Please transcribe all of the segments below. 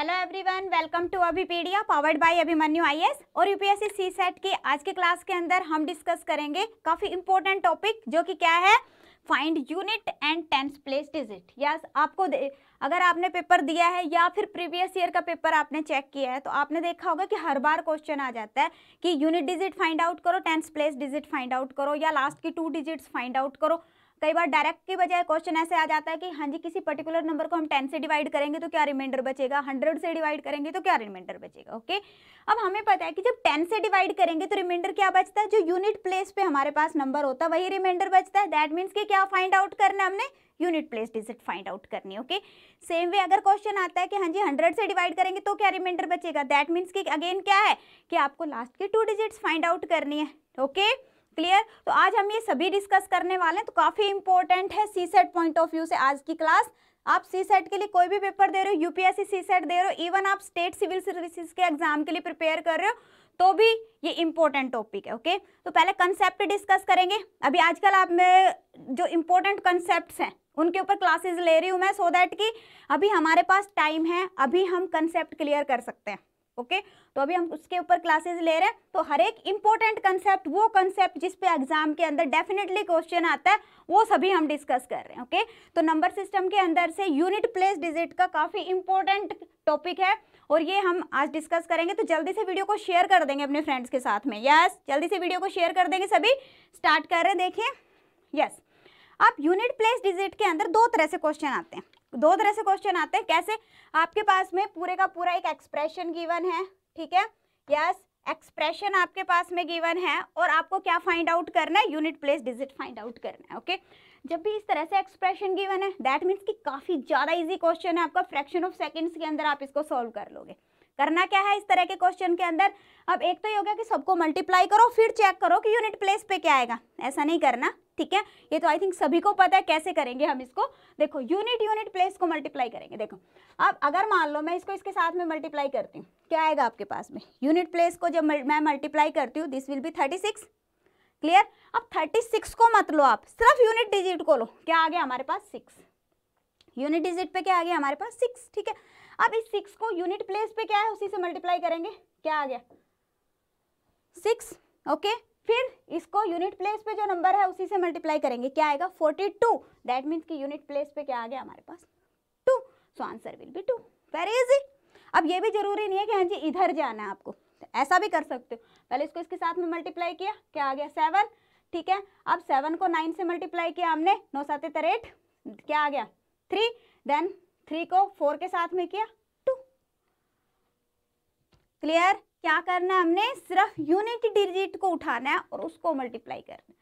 Hello everyone welcome to Abhipedia powered by Abhimanyu S और UPSC CSAT के आज के क्लास के अंदर हम डिस्कस करेंगे काफ़ी इंपॉर्टेंट टॉपिक जो कि क्या है find unit and tens place digit yes आपको अगर आपने पेपर दिया है या फिर प्रीवियस ईयर का पेपर आपने चेक किया है तो आपने देखा होगा कि हर बार क्वेश्चन आ जाता है कि यूनिट डिजिट फाइंड आउट करो tens place digit find out करो या लास्ट की टू डिजिट्स फाइंड आउट करो कई बार डायरेक्ट के बजाय क्वेश्चन ऐसे आ जाता है कि हाँ जी किसी पर्टिकुलर नंबर को हम टेन से डिवाइड करेंगे तो क्या रिमाइंडर बचेगा हंड्रेड से डिवाइड करेंगे तो क्या रिमाइंडर बचेगा ओके अब हमें पता है कि जब टेन से डिवाइड करेंगे तो रिमाइंडर क्या बचता है जो यूनिट प्लेस पे हमारे पास नंबर होता है वही रिमाइंडर बचता है दैट मीन्स कि क्या फाइंड आउट करना है हमने unit place digit find out करनी ओके सेम वे अगर क्वेश्चन आता है कि हाँ जी हंड्रेड से डिवाइड करेंगे तो क्या रिमाइंडर बचेगा दैट मीन्स की अगेन क्या है कि आपको लास्ट के टू डिजिट्स फाइंड आउट करनी है ओके okay? क्लियर तो आज हम ये सभी डिस्कस करने वाले हैं तो काफ़ी इंपॉर्टेंट है CSAT point of view से आज की क्लास आप सी सेट के लिए कोई भी पेपर दे रहे हो यूपीएससी सी सेट दे रहे हो इवन आप स्टेट सिविल सर्विसेज के एग्जाम के लिए प्रिपेयर कर रहे हो तो भी ये इम्पोर्टेंट टॉपिक है ओके तो पहले कंसेप्ट डिस्कस करेंगे अभी आजकल आप में जो इंपॉर्टेंट कंसेप्ट हैं उनके ऊपर क्लासेस ले रही हूँ मैं सो so दैट कि अभी हमारे पास टाइम है अभी हम कंसेप्ट क्लियर कर सकते हैं ओके तो अभी हम उसके ऊपर क्लासेस ले रहे हैं तो हर एक इंपॉर्टेंट कंसेप्ट वो कंसेप्ट जिसपे एग्जाम के अंदर डेफिनेटली क्वेश्चन आता है वो सभी हम डिस्कस कर रहे हैं ओके तो नंबर सिस्टम के अंदर से यूनिट प्लेस डिजिट का काफ़ी इंपॉर्टेंट टॉपिक है और ये हम आज डिस्कस करेंगे तो जल्दी से वीडियो को शेयर कर देंगे अपने फ्रेंड्स के साथ में यस जल्दी से वीडियो को शेयर कर देंगे सभी स्टार्ट कर रहे हैं देखिए यस अब यूनिट प्लेस डिजिट के अंदर दो तरह से क्वेश्चन आते हैं दो तरह से क्वेश्चन आते हैं कैसे आपके पास में पूरे का पूरा एक एक्सप्रेशन गिवन है ठीक है यस एक्सप्रेशन आपके पास में गिवन है और आपको क्या फाइंड आउट करना है unit place digit find out करना है ओके okay? जब भी इस तरह से एक्सप्रेशन गिवन है दैट मीन्स कि काफ़ी ज़्यादा इजी क्वेश्चन है आपका फ्रैक्शन ऑफ सेकंड्स के अंदर आप इसको सॉल्व कर लोगे करना क्या है इस तरह के क्वेश्चन के अंदर अब एक तो ये हो गया कि सबको मल्टीप्लाई करो फिर चेक करो कि यूनिट प्लेस पे क्या आएगा ऐसा नहीं करना ठीक है ये तो आई थिंक सभी को पता है कैसे करेंगे हम इसको देखो यूनिट यूनिट प्लेस को मल्टीप्लाई करेंगे देखो अब अगर मान लो मैं इसको इसके साथ में मल्टीप्लाई करती हूँ क्या आएगा आपके पास में यूनिट प्लेस को जब मैं मल्टीप्लाई करती हूँ this will be thirty six clear अब थर्टी सिक्स को मत लो आप सिर्फ यूनिट डिजिट को लो क्या आ गया हमारे पास सिक्स यूनिट डिजिट पे क्या आ गया हमारे पास सिक्स ठीक है अब इस सिक्स को यूनिट प्लेस पे क्या है उसी से मल्टीप्लाई करेंगे क्या आ गया सिक्स ओके फिर इसको यूनिट प्लेस पे जो नंबर है उसी से मल्टीप्लाई करेंगे क्या आएगा फोर्टी टू दैट मीन्स कि यूनिट प्लेस पे क्या आ गया हमारे पास two so answer will be two very easy अब ये भी जरूरी नहीं है कि हाँ जी इधर जाना है आपको ऐसा भी कर सकते हो पहले इसको इसके साथ में मल्टीप्लाई किया क्या आ गया सेवन ठीक है अब सेवन को नाइन से मल्टीप्लाई किया हमने नौ सात तरेट क्या आ गया थ्री देन थ्री को फोर के साथ में किया टू क्लियर क्या करना है हमने सिर्फ यूनिट डिजिट को उठाना है और उसको मल्टीप्लाई करना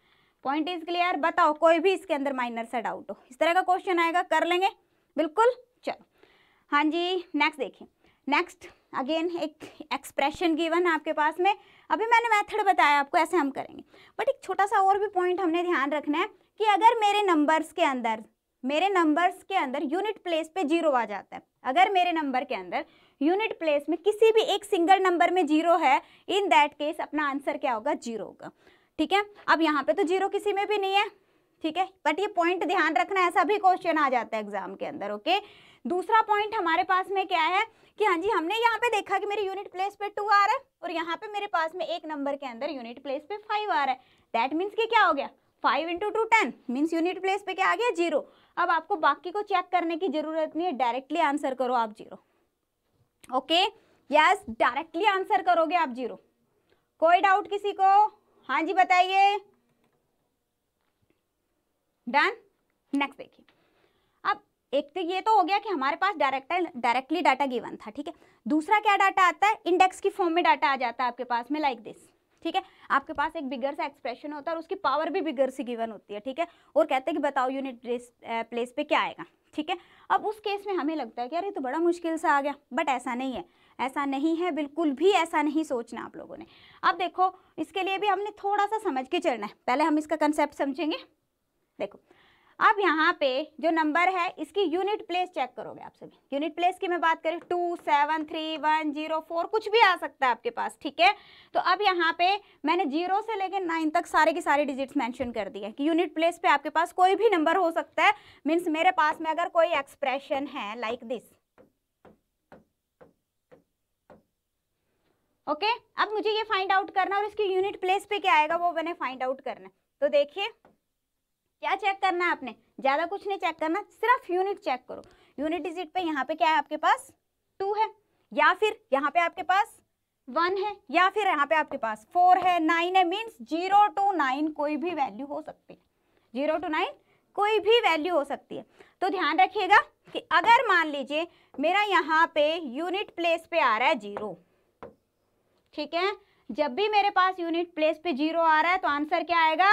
पॉइंट इज क्लियर बताओ कोई भी इसके अंदर माइनर सा डाउट हो इस तरह का क्वेश्चन आएगा कर लेंगे बिल्कुल चलो हाँ जी नेक्स्ट देखिए नेक्स्ट अगेन एक एक्सप्रेशन गिवन आपके पास में अभी मैंने मेथड बताया आपको ऐसे हम करेंगे बट एक छोटा सा और भी पॉइंट हमने ध्यान रखना है कि अगर मेरे नंबर्स के अंदर मेरे नंबर्स के अंदर यूनिट प्लेस पे जीरो आ जाता है अगर मेरे नंबर के अंदर यूनिट प्लेस में किसी भी एक सिंगल नंबर में जीरो है इन दैट केस अपना आंसर क्या होगा जीरो होगा ठीक है अब यहाँ पे तो जीरो किसी में भी नहीं है ठीक है बट ये पॉइंट ध्यान रखना ऐसा भी क्वेश्चन आ जाता है एग्जाम के अंदर ओके दूसरा पॉइंट हमारे पास में क्या है कि हाँ जी हमने यहाँ पे देखा कि मेरे यूनिट प्लेस पे टू आ रहा है और यहाँ पे मेरे पास में एक नंबर के अंदर यूनिट प्लेस पे फाइव आ रहा है दैट मीन्स कि क्या हो गया five into two ten means unit place पे क्या आ गया जीरो अब आपको बाकी को चेक करने की जरूरत नहीं है डायरेक्टली आंसर करो आप zero okay yes directly answer करोगे आप जीरो कोई डाउट किसी को हाँ जी बताइए डन नेक्स्ट देखिए अब एक तो ये तो हो गया कि हमारे पास डायरेक्ट डायरेक्टली डाटा गिवन था ठीक है दूसरा क्या डाटा आता है इंडेक्स की फॉर्म में डाटा आ जाता है आपके पास में लाइक like दिस ठीक है आपके पास एक बिगर सा एक्सप्रेशन होता है और उसकी पावर भी बिगर सी गिवन होती है ठीक है और कहते हैं कि बताओ यूनिट प्लेस पे क्या आएगा ठीक है अब उस केस में हमें लगता है कि अरे तो बड़ा मुश्किल सा आ गया बट ऐसा नहीं है ऐसा नहीं है बिल्कुल भी ऐसा नहीं सोचना आप लोगों ने अब देखो इसके लिए भी हमने थोड़ा सा समझ के चलना है पहले हम इसका कंसेप्ट समझेंगे देखो अब यहाँ पे जो नंबर है इसकी यूनिट प्लेस चेक करोगे आप सभी यूनिट प्लेस की मैं बात करें two seven three one zero four कुछ भी आ सकता है आपके पास ठीक है तो अब यहाँ पे मैंने जीरो से लेकर नाइन तक सारे के सारे डिजिट्स मेंशन कर दिए कि यूनिट प्लेस पे आपके पास कोई भी नंबर हो सकता है मीन्स मेरे पास में अगर कोई एक्सप्रेशन है like like this okay okay? अब मुझे ये फाइंड आउट करना और इसकी यूनिट प्लेस पे क्या आएगा वो मैंने फाइंड आउट करना तो देखिए क्या चेक करना है आपने ज़्यादा कुछ नहीं चेक करना सिर्फ यूनिट चेक करो यूनिट डिजिट पे यहाँ पे क्या है आपके पास टू है या फिर यहाँ पे आपके पास वन है या फिर यहाँ पे आपके पास फोर है नाइन है मीन्स जीरो टू नाइन कोई भी वैल्यू हो सकती है जीरो टू नाइन कोई भी वैल्यू हो सकती है तो ध्यान रखिएगा कि अगर मान लीजिए मेरा यहाँ पे यूनिट प्लेस पे आ रहा है जीरो ठीक है जब भी मेरे पास यूनिट प्लेस पे जीरो आ रहा है तो आंसर क्या आएगा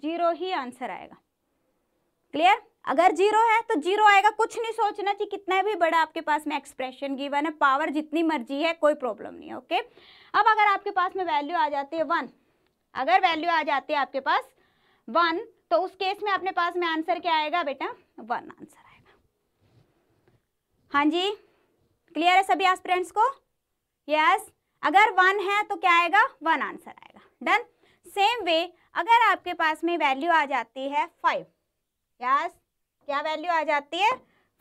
जीरो ही आंसर आएगा क्लियर अगर जीरो है तो जीरो आएगा कुछ नहीं सोचना चाहिए कितना भी बड़ा आपके पास में एक्सप्रेशन गिवन है पावर जितनी मर्जी है कोई प्रॉब्लम नहीं ओके अब अगर आपके पास में वैल्यू आ जाती है वन अगर वैल्यू आ जाती है आपके पास वन तो उस केस में अपने पास में आंसर क्या आएगा बेटा वन आंसर आएगा हाँ जी क्लियर है सभी एस्पिरेंट्स को यस yes. अगर वन है तो क्या आएगा वन आंसर आएगा डन सेम वे अगर आपके पास में वैल्यू आ जाती है फाइव यस क्या वैल्यू आ जाती है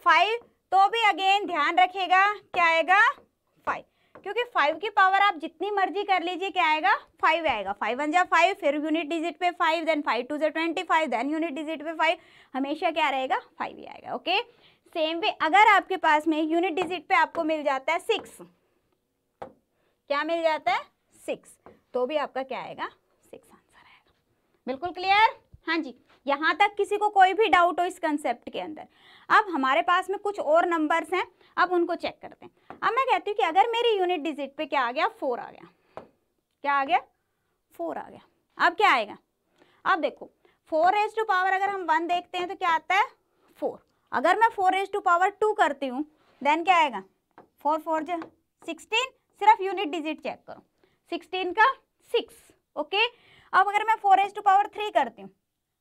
फाइव तो भी अगेन ध्यान रखेगा क्या आएगा फाइव क्योंकि फाइव की पावर आप जितनी मर्जी कर लीजिए क्या आएगा फाइव आएगा फाइव वन जा फाइव फिर यूनिट डिजिट पे फाइव देन फाइव टू जो twenty five then unit digit पे फाइव हमेशा क्या रहेगा फाइव ही आएगा ओके सेम वे अगर आपके पास में यूनिट डिजिट पे आपको मिल जाता है सिक्स क्या मिल जाता है सिक्स तो भी आपका क्या आएगा बिल्कुल क्लियर हाँ जी यहाँ तक किसी को कोई भी डाउट हो इस कंसेप्ट के अंदर अब हमारे पास में कुछ और नंबर्स हैं अब उनको चेक करते हैं अब मैं कहती हूँ कि अगर मेरी यूनिट डिजिट पे क्या आ गया फोर आ गया क्या आ गया फोर आ गया अब क्या आएगा अब देखो फोर रेज टू पावर अगर हम वन देखते हैं तो क्या आता है फोर अगर मैं four raise to power two करती हूँ देन क्या आएगा फोर फोर जो सिक्सटीन सिर्फ यूनिट डिजिट चेक करो सिक्सटीन का सिक्स ओके okay? अब अगर मैं four raise to power three करती हूँ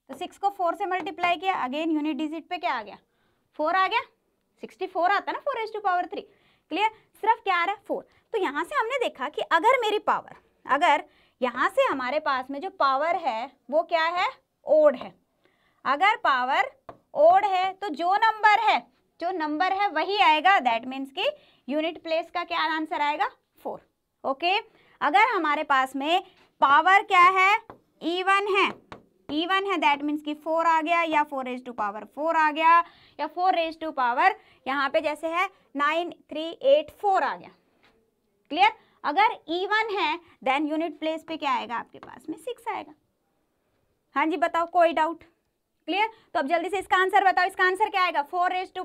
तो सिक्स को फोर से मल्टीप्लाई किया अगेन यूनिट डिजिट पे क्या आ गया फोर आ गया सिक्सटी फोर आता ना four raise to power three clear सिर्फ क्या आ रहा है फोर तो यहाँ से हमने देखा कि अगर मेरी पावर अगर यहाँ से हमारे पास में जो पावर है वो क्या है ओड है अगर पावर ओड है तो जो नंबर है जो नंबर है वही आएगा दैट मीन्स कि यूनिट प्लेस का क्या आंसर आएगा फोर ओके okay? अगर हमारे पास में पावर क्या है ईवन e है ईवन e है दैट मीन्स कि फोर आ गया या four raise to power four आ गया या फोर रेज टू पावर यहाँ पे जैसे है नाइन थ्री एट फोर आ गया क्लियर अगर ईवन e है देन यूनिट प्लेस पे क्या आएगा आपके पास में सिक्स आएगा हाँ जी बताओ कोई डाउट क्लियर तो अब जल्दी से इसका आंसर बताओ इसका आंसर क्या आएगा four raise to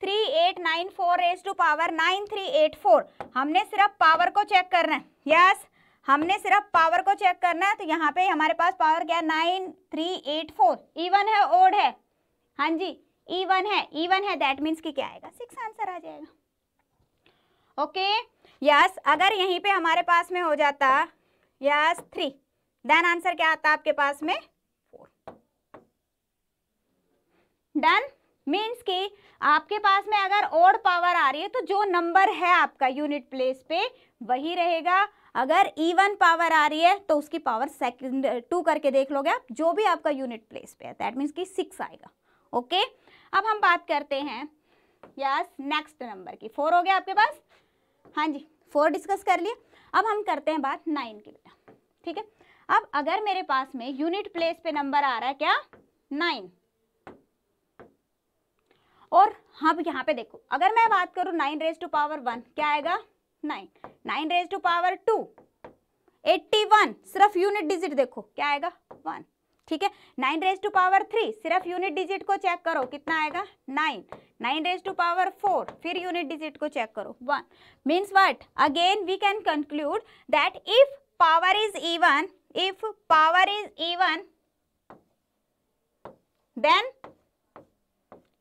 three eight nine four raise to power nine three eight four हमने सिर्फ पावर को चेक करना है यस yes? हमने सिर्फ पावर को चेक करना है तो यहाँ पे हमारे पास पावर क्या है nine three eight four even है ओड है हाँ जी इवन है इवन है दैट मीन्स कि क्या आएगा सिक्स आंसर आ जाएगा ओके यस अगर यहीं पे हमारे पास में हो जाता यस थ्री देन आंसर क्या आता आपके पास में फोर डन मीन्स कि आपके पास में अगर ओड पावर आ रही है तो जो नंबर है आपका यूनिट प्लेस पे वही रहेगा अगर वन e पावर आ रही है तो उसकी पावर सेकेंड टू करके देख लोगे आप जो भी आपका यूनिट प्लेस पे है दैट मीन्स की सिक्स आएगा ओके अब हम बात करते हैं यस नेक्स्ट नंबर की फोर हो गया आपके पास हाँ जी फोर डिस्कस कर लिए अब हम करते हैं बात नाइन की बेटा ठीक है अब अगर मेरे पास में यूनिट प्लेस पे नंबर आ रहा है क्या नाइन और हम यहाँ पे देखो अगर मैं बात करूँ nine raise to power one क्या आएगा nine nine raise to power two eighty one सिर्फ यूनिट डिजिट देखो क्या आएगा वन ठीक है nine raise to power three सिर्फ यूनिट डिजिट को चेक करो कितना आएगा nine nine raise to power four फिर यूनिट डिजिट को चेक करो one means what again we can conclude that if power is even if power is even then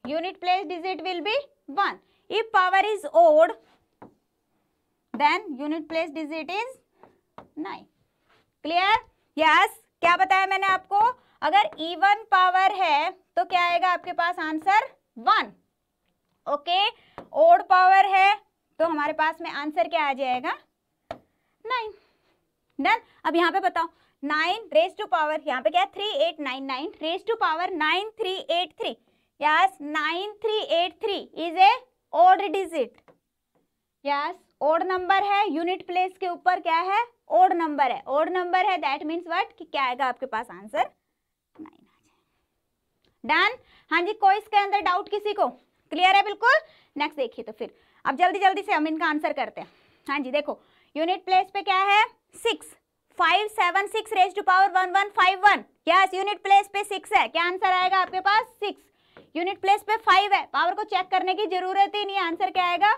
unit place digit will be one if power is odd then unit place digit is nine clear yes क्या बताया मैंने आपको अगर even power है तो क्या आएगा आपके पास answer one okay odd power है तो हमारे पास में आंसर क्या आ जाएगा नाइन डन अब यहाँ पे बताओ नाइन रेस टू पावर यहाँ पे क्या है three eight nine nine raise to power nine three eight three yes nine three eight three is a odd digit yes odd number है यूनिट प्लेस के ऊपर क्या है ओड नंबर है ओड नंबर है दैट मीन्स वट कि क्या आएगा आपके पास आंसर नाइन डन हाँ जी कोई इसके अंदर डाउट किसी को क्लियर है बिल्कुल नेक्स्ट देखिए तो फिर अब जल्दी जल्दी से हम इनका आंसर करते हैं हाँ जी देखो यूनिट प्लेस पे क्या है six five seven six raise to power one one five one yes unit place पे सिक्स है क्या आंसर आएगा आपके पास सिक्स यूनिट प्लेस पे फाइव है पावर को चेक करने की जरूरत ही नहीं आंसर क्या आएगा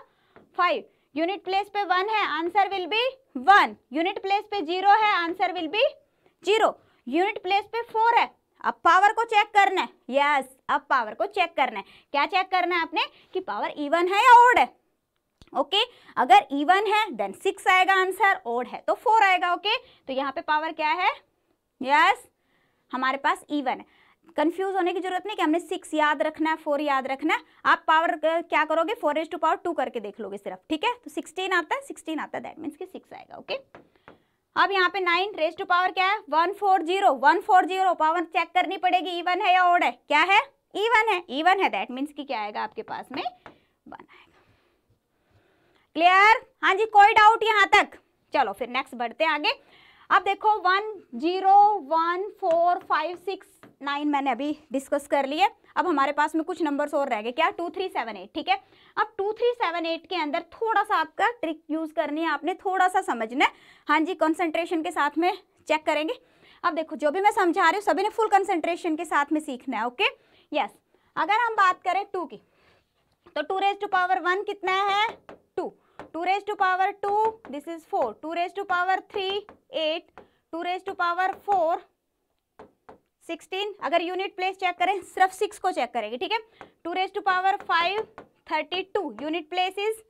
फाइव यूनिट प्लेस पे वन है answer will be one unit place पे जीरो है answer will be zero unit place पे फोर है अब पावर को चेक करना है यस yes, अब पावर को चेक करना है क्या चेक करना है आपने कि पावर इवन है या ओड है ओके okay? अगर इवन है देन सिक्स आएगा आंसर ओड है तो फोर आएगा ओके okay? तो यहाँ पे पावर क्या है यस yes, हमारे पास इवन है कंफ्यूज होने की जरूरत नहीं कि हमने सिक्स याद रखना है फोर याद रखना है आप पावर क्या करोगे four raise to power two करके देख लोगे सिर्फ ठीक है तो सिक्सटीन आता है सिक्सटीन आता है दैट मीन्स कि सिक्स आएगा ओके अब यहाँ पे नाइन रेस टू पावर क्या है one four zero one four zero power check करनी पड़ेगी इवन है या ओड है क्या है इवन है इवन है दैट मीन्स कि क्या आएगा आपके पास में वन आएगा क्लियर हाँ जी कोई डाउट यहाँ तक चलो फिर नेक्स्ट बढ़ते आगे अब देखो one zero one four five six nine मैंने अभी डिस्कस कर लिए अब हमारे पास में कुछ नंबर्स और रह गए क्या टू थ्री सेवन एट ठीक है अब टू थ्री सेवन एट के अंदर थोड़ा सा आपका ट्रिक यूज़ करनी है आपने थोड़ा सा समझना है हाँ जी कंसंट्रेशन के साथ में चेक करेंगे अब देखो जो भी मैं समझा रही हूँ सभी ने फुल कंसंट्रेशन के साथ में सीखना है ओके यस अगर हम बात करें टू की तो two raise to power one कितना है two two raise to power two this is four two raise to power three eight two raise to power four sixteen अगर यूनिट प्लेस चेक करें सिर्फ सिक्स को check करेंगे ठीक है two raise to power five thirty two unit place is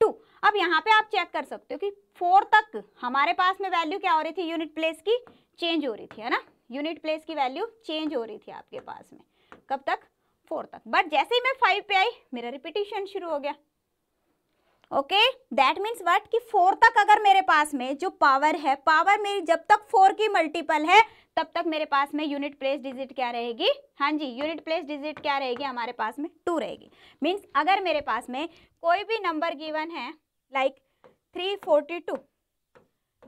two अब यहाँ पे आप चेक कर सकते हो कि फोर तक हमारे पास में वैल्यू क्या हो रही थी यूनिट प्लेस की चेंज हो रही थी है ना यूनिट प्लेस की वैल्यू चेंज हो रही थी आपके पास में कब तक फोर तक बट जैसे ही मैं फाइव पे आई मेरा रिपीटिशन शुरू हो गया ओके दैट मीन्स वट कि फोर तक अगर मेरे पास में जो पावर है पावर मेरी जब तक फोर की मल्टीपल है तब तक मेरे पास में यूनिट प्लेस डिजिट क्या रहेगी हाँ जी यूनिट प्लेस डिजिट क्या रहेगी हमारे पास में टू रहेगी मीन्स अगर मेरे पास में कोई भी नंबर गिवन है like three forty two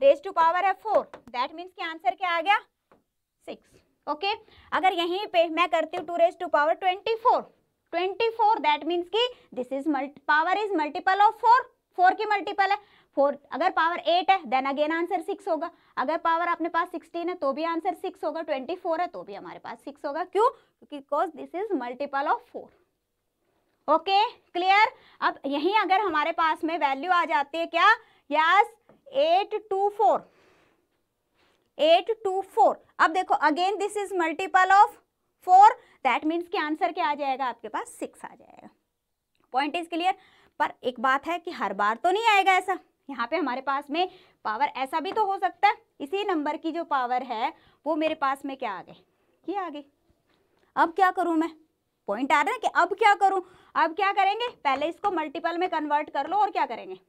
raise to power है फोर दैट मीन्स कि आंसर क्या आ गया सिक्स ओके okay? अगर यहीं पे मैं करती हूँ two raise to power twenty four twenty four that means की this is multi power is multiple of four four की मल्टीपल है फोर अगर पावर एट है देन अगेन आंसर सिक्स होगा अगर पावर अपने पास सिक्सटीन है तो भी आंसर सिक्स होगा ट्वेंटी फोर है तो भी हमारे पास सिक्स होगा क्यों because this is multiple of four okay clear अब यही अगर हमारे पास में वैल्यू आ जाती है क्या yes eight two four eight two four अब देखो again this is multiple of four that means कि आंसर क्या आ जाएगा आपके पास सिक्स आ जाएगा पॉइंट इज क्लियर पर एक बात है कि हर बार तो नहीं आएगा ऐसा यहाँ पे हमारे पास में पावर ऐसा भी तो हो सकता है इसी नंबर की जो पावर है वो मेरे पास में क्या आ गई ये आ गई अब क्या करूँ मैं पॉइंट आ रहा है कि अब क्या करूँ अब क्या करेंगे पहले इसको मल्टीपल में कन्वर्ट कर लो और क्या करेंगे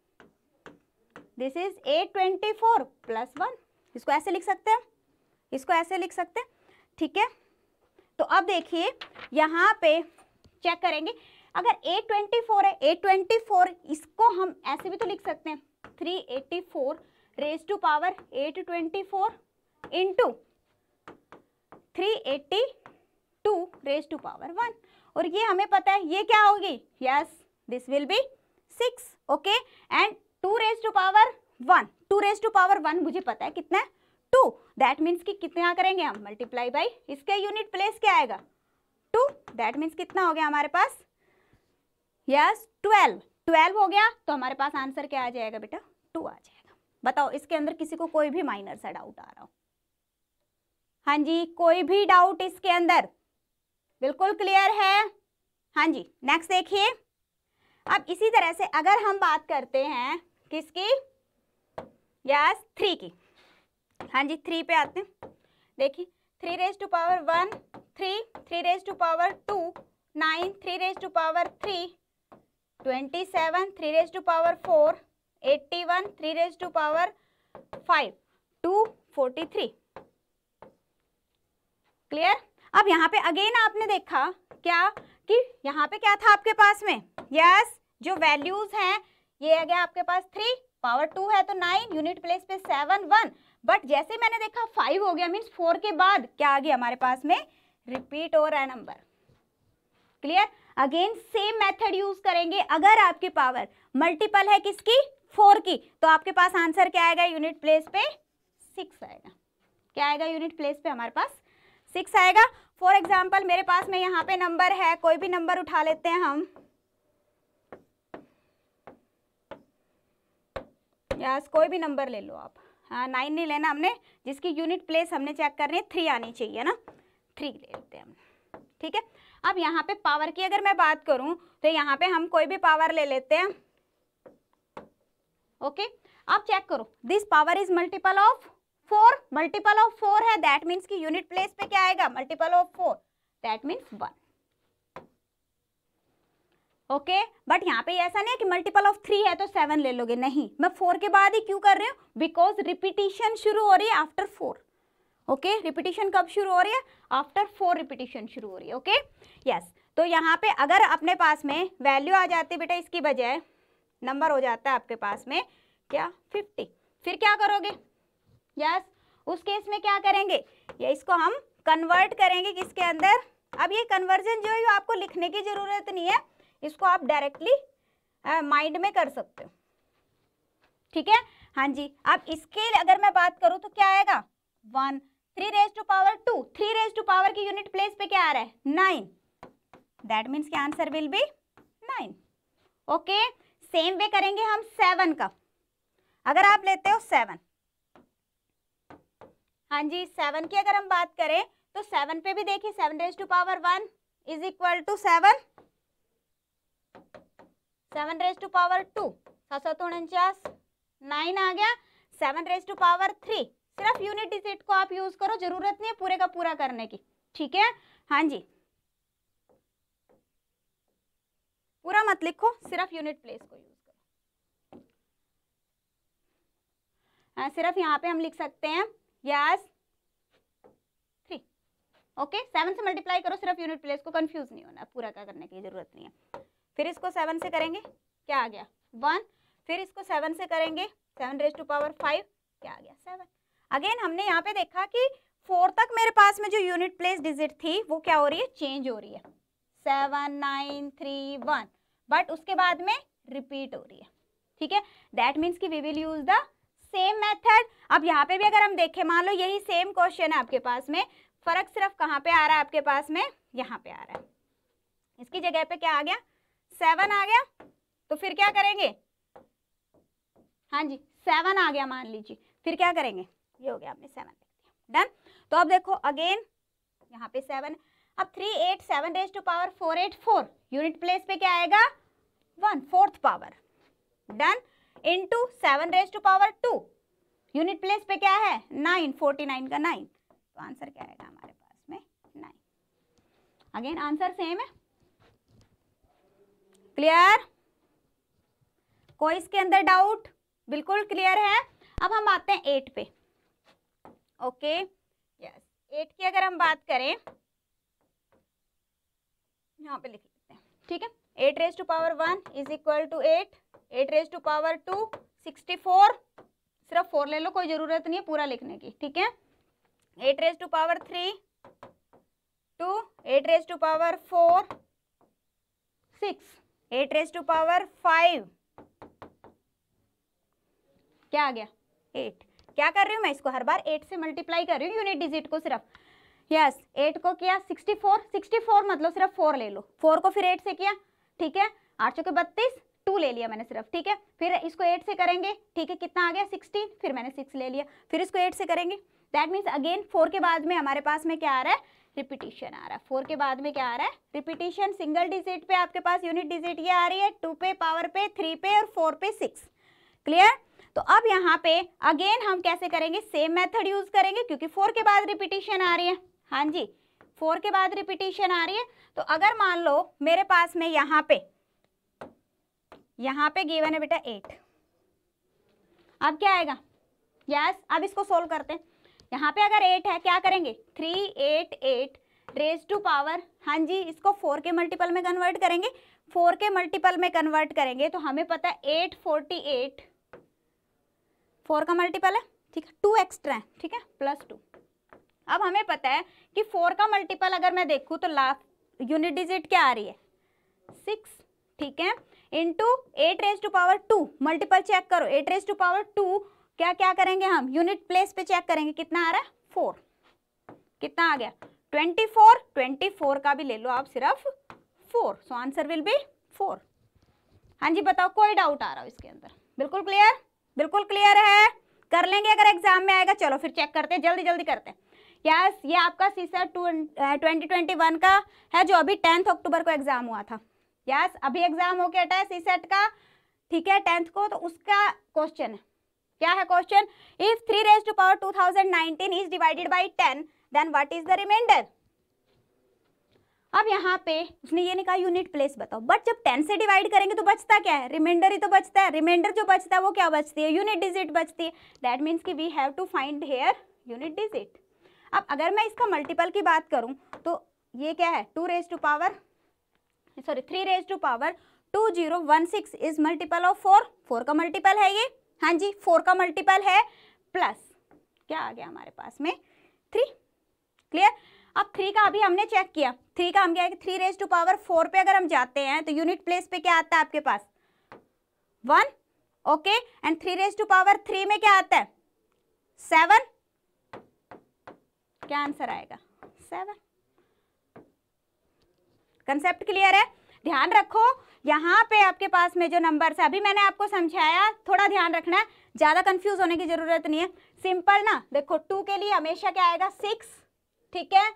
this is eight twenty four plus one इसको ऐसे लिख सकते हैं इसको ऐसे लिख सकते हैं ठीक है तो अब देखिए यहाँ पे चेक करेंगे अगर ए ट्वेंटी फोर है ए ट्वेंटी फोर इसको हम ऐसे भी तो लिख सकते हैं three eighty four raise to power eight twenty four into three eighty two raise to power one और ये हमें पता है ये क्या होगी yes this will be six okay and two raise to power one two raise to power one मुझे पता है कितना है टू दैट मीन्स कि कितना करेंगे हम मल्टीप्लाई बाई इसके यूनिट प्लेस क्या आएगा टू दैट मीन्स कितना हो गया हमारे पास यस ट्वेल्व ट्वेल्व हो गया तो हमारे पास आंसर क्या आ जाएगा बेटा टू आ जाएगा बताओ इसके अंदर किसी को कोई भी माइनर सा डाउट आ रहा हो हाँ जी कोई भी डाउट इसके अंदर बिल्कुल क्लियर है हाँ जी नेक्स्ट देखिए अब इसी तरह से अगर हम बात करते हैं किसकी यस थ्री की हाँ जी थ्री पे आते हैं देखिए three raise to power one three three raise to power two nine three raise to power three twenty seven three raise to power four eighty one three raise to power five two forty three clear अब यहाँ पे again आपने देखा क्या कि यहाँ पे क्या था आपके पास में यस yes, जो वैल्यूज हैं ये आ गया आपके पास थ्री पावर टू है तो नाइन यूनिट प्लेस पे सेवन वन बट जैसे मैंने देखा फाइव हो गया मीन्स फोर के बाद क्या आ गया हमारे पास में रिपीट हो रहा है number clear again same method use करेंगे अगर आपके पावर मल्टीपल है किसकी फोर की तो आपके पास आंसर क्या आएगा यूनिट प्लेस पे सिक्स आएगा क्या आएगा यूनिट प्लेस पे हमारे पास सिक्स आएगा फॉर एग्जाम्पल मेरे पास में यहाँ पे नंबर है कोई भी नंबर उठा लेते हैं हम यस कोई भी नंबर ले लो आप नाइन हाँ, नहीं लेना हमने जिसकी यूनिट प्लेस हमने चेक कर रहे हैं थ्री आनी चाहिए ना थ्री ले लेते हैं हम ठीक है अब यहाँ पे पावर की अगर मैं बात करूँ तो यहाँ पे हम कोई भी पावर ले लेते हैं ओके अब चेक करो this power is multiple of four multiple of four है दैट मीन्स की यूनिट प्लेस पे क्या आएगा multiple of four that means one okay but यहाँ पे ऐसा नहीं है कि मल्टीपल ऑफ थ्री है तो सेवन ले लोगे नहीं मैं फोर के बाद ही क्यों कर रही हूँ बिकॉज रिपीटिशन शुरू हो रही है आफ्टर फोर ओके रिपीटिशन कब शुरू हो रही है आफ्टर फोर रिपीटिशन शुरू हो रही है ओके okay? Yes yes. तो यहाँ पे अगर अपने पास में वैल्यू आ जाती बेटा इसकी बजाय नंबर हो जाता है आपके पास में क्या फिफ्टी फिर क्या करोगे यस yes. उस केस में क्या करेंगे या इसको हम कन्वर्ट करेंगे किसके अंदर अब ये कन्वर्जन जो है आपको लिखने की ज़रूरत नहीं है इसको आप डायरेक्टली माइंड में कर सकते हो ठीक है हाँ जी अब इसके अगर मैं बात करूं तो क्या आएगा one three raise to power two three raise to power की यूनिट प्लेस पे क्या आ रहा है नाइन दैट मीन्स के answer will be nine okay same way करेंगे हम सेवन का अगर आप लेते हो सेवन हाँ जी सेवन की अगर हम बात करें तो सेवन पे भी देखिए seven raise to power one is equal to seven seven raise to power two सात सौ उनचास नाइन आ गया seven raise to power three सिर्फ यूनिट डिजिट को आप यूज करो जरूरत नहीं है पूरे का पूरा करने की ठीक है हाँ जी पूरा मत लिखो सिर्फ यूनिट प्लेस को यूज करो हाँ सिर्फ यहाँ पे हम लिख सकते हैं यस थ्री ओके सेवन से मल्टीप्लाई करो सिर्फ यूनिट प्लेस को कंफ्यूज नहीं होना पूरा का करने की जरूरत नहीं है फिर इसको सेवन से करेंगे क्या आ गया वन फिर इसको सेवन से करेंगे seven raise to power five क्या आ गया सेवन अगेन हमने यहाँ पे देखा कि फोर तक मेरे पास में जो यूनिट प्लेस डिजिट थी वो क्या हो रही है चेंज हो रही है seven nine three one but उसके बाद में रिपीट हो रही है ठीक है दैट मीन्स की we will use the same method अब यहाँ पे भी अगर हम देखें मान लो यही सेम क्वेश्चन है आपके पास में फर्क सिर्फ कहाँ पे आ रहा है आपके पास में यहाँ पे आ रहा है इसकी जगह पे क्या आ गया सेवन आ गया तो फिर क्या करेंगे हाँ जी सेवन आ गया मान लीजिए फिर क्या करेंगे ये हो गया आपने सेवन डन तो अब देखो अगेन यहाँ पे सेवन अब three eight seven raise to power four eight four unit place पे क्या आएगा one fourth power done into seven raise to power two unit place पे क्या है नाइन फोर्टी नाइन का नाइन तो आंसर क्या आएगा हमारे पास में नाइन अगेन आंसर सेम है क्लियर कोई इसके अंदर डाउट बिल्कुल क्लियर है अब हम आते हैं एट पे ओके यस एट की अगर हम बात करें यहाँ पे लिख लेते हैं ठीक है eight raise to power one is equal to eight eight raise to power two sixty four सिर्फ फोर ले लो कोई ज़रूरत नहीं है पूरा लिखने की ठीक है eight raise to power three two eight raise to power four six eight raise to power five क्या आ गया एट क्या कर रही हूँ मैं इसको हर बार एट से मल्टीप्लाई कर रही हूँ यूनिट डिजिट को सिर्फ यस yes, एट को किया सिक्सटी फोर सिक्सटी फोर मतलब सिर्फ फोर ले लो फोर को फिर एट से किया ठीक है आठ सौ के बत्तीस टू ले लिया मैंने सिर्फ ठीक है फिर इसको एट से करेंगे ठीक है कितना आ गया सिक्सटीन फिर मैंने सिक्स ले लिया फिर इसको एट से करेंगे दैट मीन्स अगेन फोर के बाद में हमारे पास में क्या आ रहा है रिपीटिशन आ रहा है फोर के बाद में क्या आ रहा है रिपीटिशन सिंगल डिजिट पे आपके पास यूनिट डिजिट ये आ रही है टू पे पावर पे थ्री पे और फोर पे सिक्स क्लियर तो अब यहाँ पे अगेन हम कैसे करेंगे सेम मेथड यूज करेंगे क्योंकि फोर के बाद रिपीटिशन आ रही है हाँ जी फोर के बाद रिपीटिशन आ रही है तो अगर मान लो मेरे पास में यहाँ पे यहाँ पे गिवन है बेटा एट अब क्या आएगा यस yes, अब इसको सोल्व करते हैं यहाँ पे अगर एट है क्या करेंगे three eight eight raise to power हाँ जी इसको फोर के मल्टीपल में कन्वर्ट करेंगे फोर के मल्टीपल में कन्वर्ट करेंगे तो हमें पता है एट फोर्टी एट फोर का मल्टीपल है ठीक है टू एक्स्ट्रा है ठीक है प्लस टू अब हमें पता है कि फोर का मल्टीपल अगर मैं देखूँ तो लास्ट यूनिट डिजिट क्या आ रही है सिक्स ठीक है into eight raise to power two multiple check करो eight raise to power two क्या क्या करेंगे हम यूनिट प्लेस पे चेक करेंगे कितना आ रहा है फोर कितना आ गया ट्वेंटी फोर ट्वेंटी फोर का भी ले लो आप सिर्फ four so answer will be four हाँ जी बताओ कोई डाउट आ रहा हो इसके अंदर बिल्कुल क्लियर बिल्कुल क्लियर है कर लेंगे अगर एग्जाम में आएगा चलो फिर चेक करते हैं जल्दी जल्दी करते हैं यस ये आपका सीसर ट्वेंटी ट्वेंटी वन का है जो अभी टेंथ अक्टूबर को एग्जाम हुआ था यस अभी एग्जाम होके हटा है सीसेट का ठीक है टेंथ को तो उसका क्वेश्चन है क्या है question if three raise to power two thousand nineteen is divided by ten then what is the remainder अब यहाँ पे उसने ये निकाला यूनिट प्लेस बताओ बट जब टेन से डिवाइड करेंगे तो बचता क्या है रिमाइंडर ही तो बचता है रिमाइंडर जो बचता है वो क्या बचती है यूनिट डिजिट बचती है दैट मीन्स कि we have to find here unit digit अब अगर मैं इसका मल्टीपल की बात करूँ तो ये क्या है two raise to power sorry three raise to power two zero one six is multiple of four four का मल्टीपल है ये हाँ जी फोर का मल्टीपल है प्लस क्या आ गया हमारे पास में थ्री क्लियर अब थ्री का अभी हमने चेक किया थ्री का हम क्या है three raise to power four पे अगर हम जाते हैं तो यूनिट प्लेस पे क्या आता है आपके पास one okay and three raise to power three में क्या आता है सेवन क्या आंसर आएगा सेवन कंसेप्ट क्लियर है ध्यान रखो यहाँ पे आपके पास में जो नंबर है अभी मैंने आपको समझाया थोड़ा ध्यान रखना है ज़्यादा कंफ्यूज होने की ज़रूरत नहीं है सिंपल ना देखो टू के लिए हमेशा क्या आएगा सिक्स ठीक है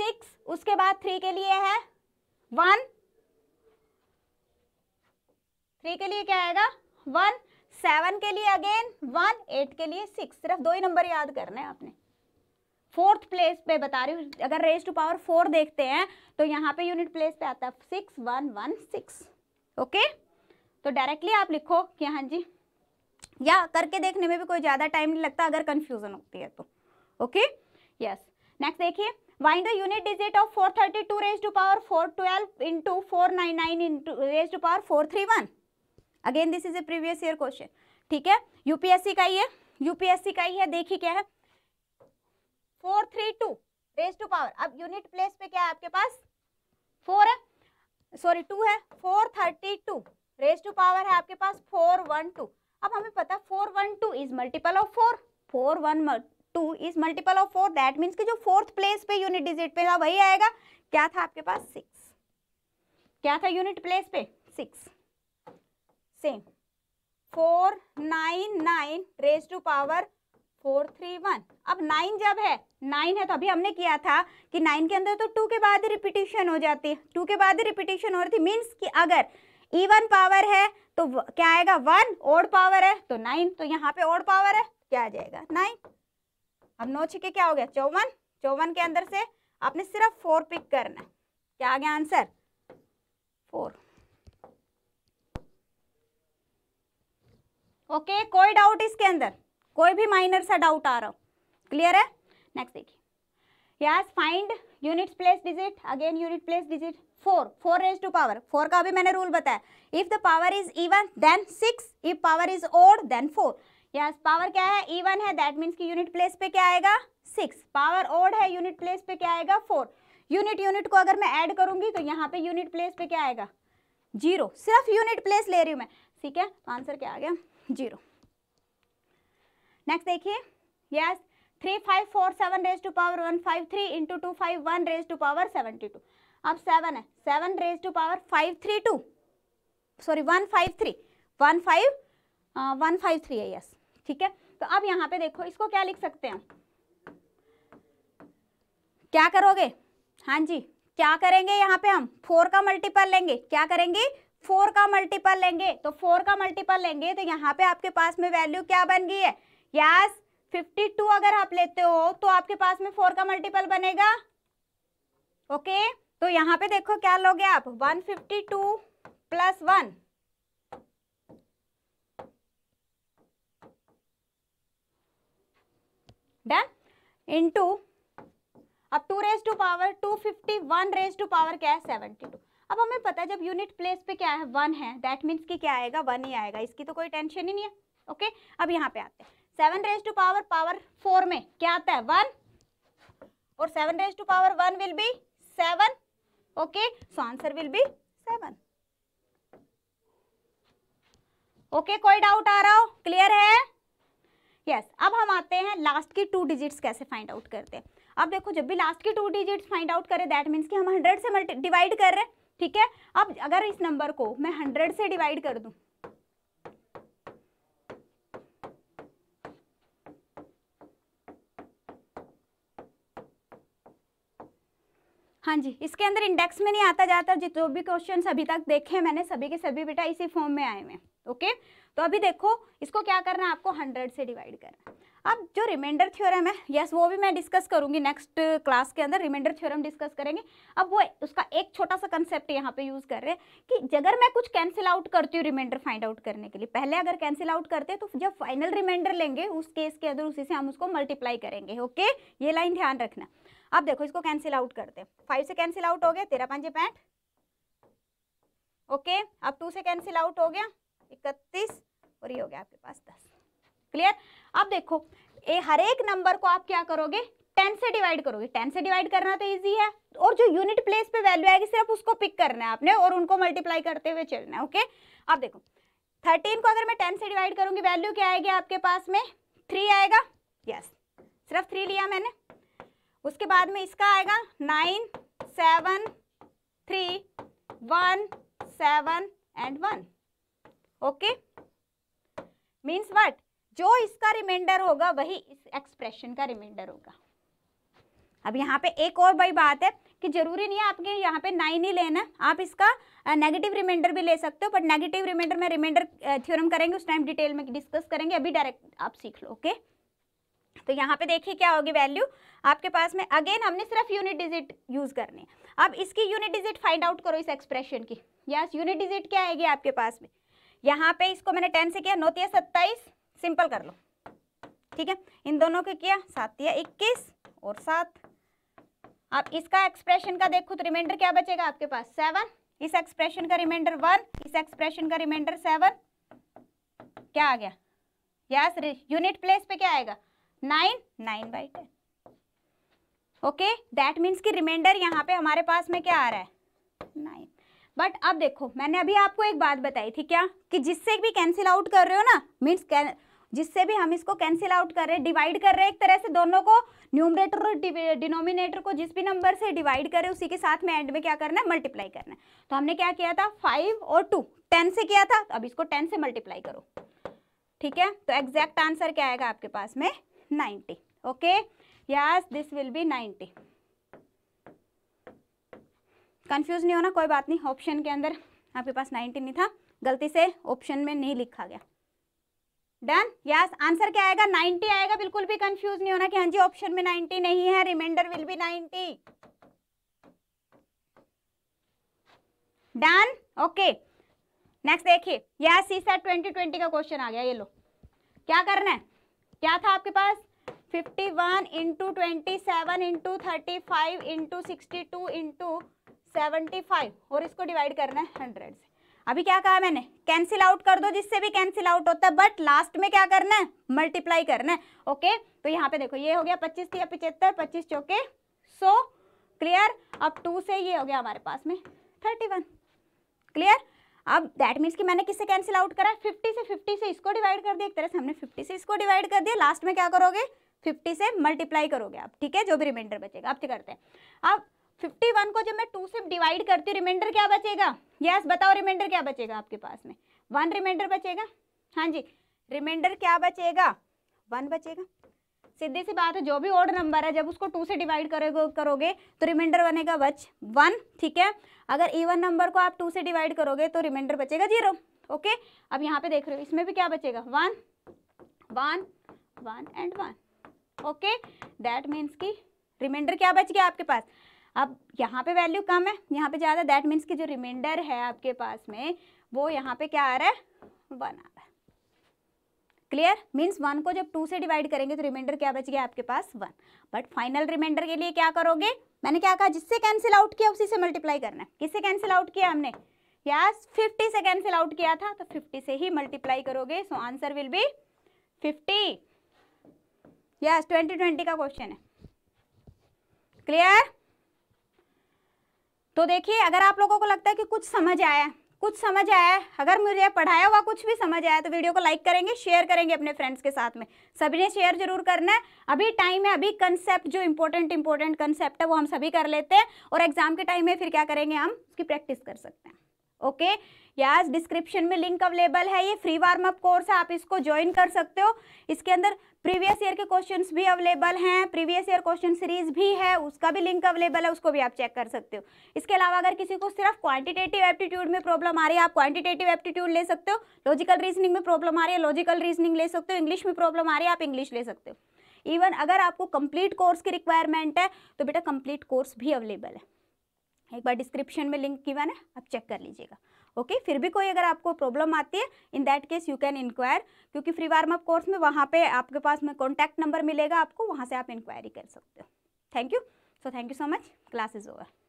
सिक्स उसके बाद थ्री के लिए है वन थ्री के लिए क्या आएगा वन सेवन के लिए अगेन वन एट के लिए सिक्स सिर्फ दो ही नंबर याद करना है आपने फोर्थ प्लेस पे बता रही हूँ अगर रेस टू पावर फोर देखते हैं तो यहाँ पे यूनिट प्लेस पे आता है six one one six okay तो डायरेक्टली आप लिखो कि हाँ जी या करके देखने में भी कोई ज़्यादा टाइम नहीं लगता अगर कन्फ्यूजन होती है तो ओके यस नेक्स्ट देखिए of four thirty two raise to power four twelve raised to nine nine into raise to power four three one again this is a previous year question ठीक है UPSC का ही है UPSC का ही है देखिए क्या है four three two raise to power अब यूनिट प्लेस पे क्या है आपके पास फोर है सॉरी टू है four thirty two raise to power है आपके पास फोर वन टू अब हमें पता है four one two is multiple of four four one two is multiple of four that means कि जो फोर्थ प्लेस पे यूनिट डिजिट पे था वही आएगा क्या था आपके पास सिक्स क्या था यूनिट प्लेस पे six same four nine nine raise to power four three one अब नाइन जब है नाइन है तो अभी हमने किया था कि नाइन के अंदर तो टू के बाद रिपीटिशन हो जाती है टू के बाद रिपीटिशन हो रही थी मीन्स कि अगर इवन पावर है तो क्या आएगा वन ओड पावर है तो नाइन तो यहाँ पे ओड पावर है क्या आ जाएगा नाइन अब नौ छिके क्या हो गया चौवन चौवन के अंदर से आपने सिर्फ फोर पिक करना है क्या आ गया आंसर फोर ओके कोई डाउट इसके अंदर कोई भी माइनर सा डाउट आ रहा हो क्लियर है नेक्स्ट देखिए yes find unit place digit again unit place digit four four raise to power four का भी मैंने रूल बताया if the power is even then six if power is odd then four yes power क्या है even है that means की unit place पे क्या आएगा सिक्स पावर ओड है यूनिट प्लेस पे क्या आएगा फोर यूनिट यूनिट को अगर मैं ऐड करूंगी तो यहाँ पे यूनिट प्लेस पे क्या आएगा जीरो सिर्फ यूनिट प्लेस ले रही हूँ मैं ठीक है आंसर तो क्या आ गया जीरो नेक्स्ट देखिए yes three five four seven raise to power one five three into two five one raise to power seventy two अब सेवन है seven raise to power five three two sorry one five three one five one five three है yes ठीक है तो अब यहाँ पे देखो इसको क्या लिख सकते हैं क्या करोगे हाँ जी क्या करेंगे यहाँ पे हम फोर का मल्टीपल लेंगे क्या करेंगे फोर का मल्टीपल लेंगे तो फोर का मल्टीपल लेंगे तो यहाँ पे आपके पास में वैल्यू क्या बन गई है यस 52 अगर आप लेते हो तो आपके पास में फोर का मल्टीपल बनेगा ओके तो यहाँ पे देखो क्या लोगे आप 152 fifty two plus one done into अब two raise to power two fifty one raise to power क्या है सेवेंटी टू अब हमें पता है जब यूनिट प्लेस पे क्या है वन है दैट मीन्स कि क्या आएगा वन ही आएगा इसकी तो कोई टेंशन ही नहीं है ओके अब यहाँ पे आते हैं seven raise to power power four में क्या आता है वन और seven raise to power one will be seven okay so answer will be seven okay कोई डाउट आ रहा हो क्लियर है यस yes, अब हम आते हैं लास्ट की टू डिजिट्स कैसे फाइंड आउट करते हैं अब देखो जब भी लास्ट की टू डिजिट्स फाइंड आउट करें दैट मीन्स कि हम हंड्रेड से मल्टी डिवाइड कर रहे हैं ठीक है अब अगर इस नंबर को मैं हंड्रेड से डिवाइड कर दूं हाँ जी इसके अंदर इंडेक्स में नहीं आता जाता जो भी क्वेश्चन अभी तक देखे मैंने सभी के सभी बेटा इसी फॉर्म में आए हुए ओके तो अभी देखो इसको क्या करना है आपको हंड्रेड से डिवाइड करना अब जो रिमाइंडर थ्योरम है यस वो भी मैं डिस्कस करूंगी नेक्स्ट क्लास के अंदर रिमाइंडर थ्योरम डिस्कस करेंगे अब वो उसका एक छोटा सा कंसेप्ट यहाँ पे यूज़ कर रहे हैं कि अगर मैं कुछ कैंसिल आउट करती हूँ रिमाइंडर फाइंड आउट करने के लिए पहले अगर कैंसिल आउट करते हैं तो जब फाइनल रिमाइंडर लेंगे उस केस के अंदर उसी से हम उसको मल्टीप्लाई करेंगे ओके ये लाइन ध्यान रखना अब देखो इसको कैंसिल आउट करते हैं फाइव से कैंसिल आउट हो गया तेरह पंजे पैंठ ओके अब टू से कैंसिल आउट हो गया इकतीस और ये हो गया आपके पास दस क्लियर अब देखो ये हर एक नंबर को आप क्या करोगे टेन से डिवाइड करोगे टेन से डिवाइड करना तो ईजी है और जो यूनिट प्लेस पे वैल्यू आएगी सिर्फ उसको पिक करना है आपने और उनको मल्टीप्लाई करते हुए चलना है ओके अब देखो थर्टीन को अगर मैं टेन से डिवाइड करूंगी वैल्यू क्या आएगी आपके पास में थ्री आएगा यस सिर्फ थ्री लिया मैंने उसके बाद में इसका आएगा nine seven three one seven and one okay means what जो इसका रिमाइंडर होगा वही इस एक्सप्रेशन का रिमाइंडर होगा अब यहाँ पे एक और बड़ी बात है कि जरूरी नहीं है आपके यहाँ पे नाइन ही लेना आप इसका नेगेटिव रिमाइंडर भी ले सकते हो बट नेगेटिव रिमाइंडर में रिमाइंडर थ्योरम करेंगे उस टाइम डिटेल में डिस्कस करेंगे अभी डायरेक्ट आप सीख लो ओके okay? तो यहाँ पे देखिए क्या होगी वैल्यू आपके पास में अगेन हमने सिर्फ यूनिट डिजिट यूज़ करनी है अब इसकी यूनिट डिजिट फाइंड आउट करो इस एक्सप्रेशन की यस यूनिट डिजिट क्या आएगी आपके पास में यहाँ पे इसको मैंने टेन से किया नोतिया सत्ताईस सिंपल कर लो ठीक है इन दोनों के किया सातिया इक्कीस और सात अब इसका एक्सप्रेशन का देखो तो रिमाइंडर क्या बचेगा आपके पास सेवन इस एक्सप्रेशन का रिमाइंडर वन इस एक्सप्रेशन का रिमाइंडर सेवन क्या आ गया यस यूनिट प्लेस पे क्या आएगा nine nine by ten okay that means कि रिमाइंडर यहाँ पे हमारे पास में क्या आ रहा है नाइन बट अब देखो मैंने अभी आपको एक बात बताई थी क्या कि जिससे भी कैंसिल आउट कर रहे हो ना मीन्स जिससे भी हम इसको कैंसिल आउट कर रहे हैं डिवाइड कर रहे हैं एक तरह से दोनों को न्यूमरेटर और डिनोमिनेटर को जिस भी नंबर से डिवाइड करें उसी के साथ में एंड में क्या करना है मल्टीप्लाई करना है तो हमने क्या किया था फाइव और टू टेन से किया था अब इसको टेन से मल्टीप्लाई करो ठीक है तो एग्जैक्ट आंसर क्या आएगा आपके पास में 90 okay yes this will be 90 confuse नहीं होना कोई बात नहीं ऑप्शन के अंदर आपके पास 90 नहीं था गलती से ऑप्शन में नहीं लिखा गया डन यस आंसर क्या आएगा 90 आएगा बिल्कुल भी कंफ्यूज नहीं होना कि हाँ जी ऑप्शन में 90 नहीं है remainder will be 90 done okay next देखिए यस सी सेट 2020 का क्वेश्चन आ गया ये लो क्या करना है क्या था आपके पास 51 one into twenty seven into thirty five into sixty two into seventy five और इसको डिवाइड करना है हंड्रेड से अभी क्या कहा मैंने कैंसिल आउट कर दो जिससे भी कैंसिल आउट होता है बट लास्ट में क्या करना है मल्टीप्लाई करना है ओके तो यहाँ पे देखो ये हो गया पच्चीस या पिचहत्तर पच्चीस चौके सो क्लियर अब टू से ये हो गया हमारे पास में थर्टी वन क्लियर अब दैट मीन्स कि मैंने किससे कैंसिल आउट करा फिफ्टी से फिफ्टी से इसको डिवाइड कर दिया एक तरह से हमने फिफ्टी से इसको डिवाइड कर दिया लास्ट में क्या करोगे फिफ्टी से मल्टीप्लाई करोगे आप ठीक है जो भी रिमाइंडर बचेगा आप करते हैं अब फिफ्टी वन को जब मैं टू से डिवाइड करती हूँ रिमाइंडर क्या बचेगा यस बताओ रिमाइंडर क्या बचेगा आपके पास में वन रिमाइंडर बचेगा हाँ जी रिमाइंडर क्या बचेगा वन बचेगा सीधी सी बात है जो भी ऑड नंबर है जब उसको टू से डिवाइड करोगे करोगे तो रिमाइंडर बनेगा बच वन ठीक है अगर इवन नंबर को आप टू से डिवाइड करोगे तो रिमाइंडर बचेगा जीरो ओके अब यहाँ पे देख रहे हो इसमें भी क्या बचेगा one one one and one okay that means की रिमाइंडर क्या बच गया आपके पास अब यहाँ पे वैल्यू कम है यहाँ पे ज़्यादा दैट मीन्स की जो रिमाइंडर है आपके पास में वो यहाँ पे क्या आ रहा है वन आ क्लियर मीन्स वन को जब टू से डिवाइड करेंगे तो रिमाइंडर क्या बच गया आपके पास वन बट फाइनल रिमाइंडर के लिए क्या करोगे मैंने क्या कहा जिससे कैंसिल आउट किया उसी से मल्टीप्लाई करना है किससे कैंसिल आउट किया हमने यस फिफ्टी से कैंसिल आउट किया था तो फिफ्टी से ही मल्टीप्लाई करोगे so answer will be fifty yes twenty twenty का क्वेश्चन है क्लियर तो देखिए अगर आप लोगों को लगता है कि कुछ समझ आया कुछ समझ आया अगर मुझे पढ़ाया हुआ कुछ भी समझ आया तो वीडियो को लाइक करेंगे शेयर करेंगे अपने फ्रेंड्स के साथ में सभी ने शेयर जरूर करना है अभी टाइम है अभी कंसेप्ट जो इंपॉर्टेंट इंपॉर्टेंट कंसेप्ट है वो हम सभी कर लेते हैं और एग्जाम के टाइम में फिर क्या करेंगे हम उसकी प्रैक्टिस कर सकते हैं ओके यस डिस्क्रिप्शन में लिंक अवेलेबल है ये फ्री वार्म अप कोर्स है आप इसको ज्वाइन कर सकते हो इसके अंदर प्रीवियस ईयर के क्वेश्चंस भी अवेलेबल हैं प्रीवियस ईयर क्वेश्चन सीरीज भी है उसका भी लिंक अवेलेबल है उसको भी आप चेक कर सकते हो इसके अलावा अगर किसी को सिर्फ क्वांटिटेटिव एप्टीट्यूड में प्रॉब्लम आ रही है आप क्वांटिटेटिव एप्टीट्यूड ले सकते हो लॉजिकल रीजनिंग में प्रॉब्लम आ रही है लॉजिकल रीजनिंग ले सकते हो इंग्लिश में प्रॉब्लम आ रही है आप इंग्लिश ले सकते हो इवन अगर आपको कंप्लीट कोर्स की रिक्वायरमेंट है तो बेटा कंप्लीट कोर्स भी अवेलेबल है एक बार डिस्क्रिप्शन में लिंक वन है आप चेक कर लीजिएगा ओके okay? फिर भी कोई अगर आपको प्रॉब्लम आती है in that case you can inquire क्योंकि फ्री वार्म अप कोर्स में वहाँ पे आपके पास में कॉन्टैक्ट नंबर मिलेगा आपको वहाँ से आप इंक्वायरी कर सकते हो thank you so thank you so much class is over